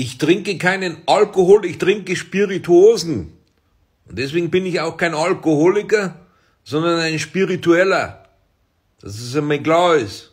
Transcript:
Ich trinke keinen Alkohol, ich trinke Spirituosen. Und deswegen bin ich auch kein Alkoholiker, sondern ein Spiritueller. Dass es einmal klar ist.